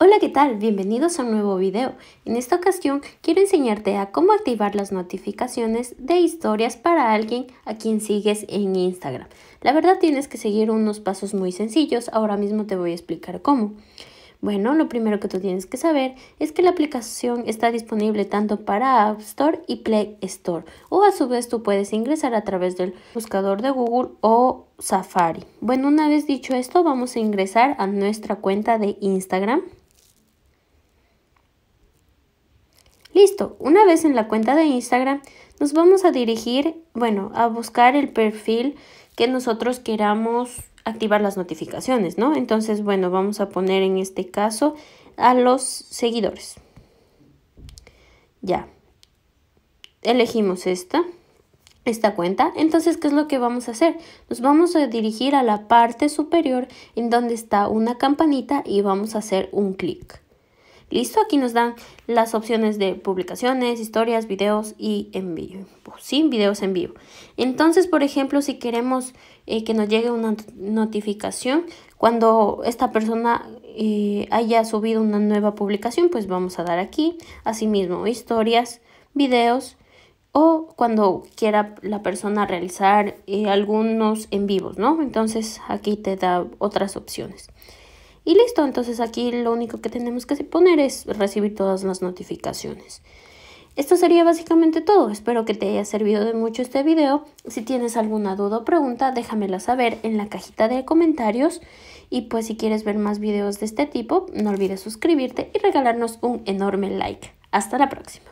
Hola, ¿qué tal? Bienvenidos a un nuevo video. En esta ocasión quiero enseñarte a cómo activar las notificaciones de historias para alguien a quien sigues en Instagram. La verdad tienes que seguir unos pasos muy sencillos, ahora mismo te voy a explicar cómo. Bueno, lo primero que tú tienes que saber es que la aplicación está disponible tanto para App Store y Play Store, o a su vez tú puedes ingresar a través del buscador de Google o Safari. Bueno, una vez dicho esto, vamos a ingresar a nuestra cuenta de Instagram. Listo, una vez en la cuenta de Instagram nos vamos a dirigir, bueno, a buscar el perfil que nosotros queramos activar las notificaciones, ¿no? Entonces, bueno, vamos a poner en este caso a los seguidores. Ya. Elegimos esta, esta cuenta. Entonces, ¿qué es lo que vamos a hacer? Nos vamos a dirigir a la parte superior en donde está una campanita y vamos a hacer un clic. Listo, aquí nos dan las opciones de publicaciones, historias, videos y envío Sin videos en vivo. Entonces, por ejemplo, si queremos eh, que nos llegue una notificación cuando esta persona eh, haya subido una nueva publicación, pues vamos a dar aquí, asimismo, historias, videos o cuando quiera la persona realizar eh, algunos en vivos, ¿no? Entonces aquí te da otras opciones. Y listo, entonces aquí lo único que tenemos que poner es recibir todas las notificaciones. Esto sería básicamente todo. Espero que te haya servido de mucho este video. Si tienes alguna duda o pregunta, déjamela saber en la cajita de comentarios. Y pues si quieres ver más videos de este tipo, no olvides suscribirte y regalarnos un enorme like. Hasta la próxima.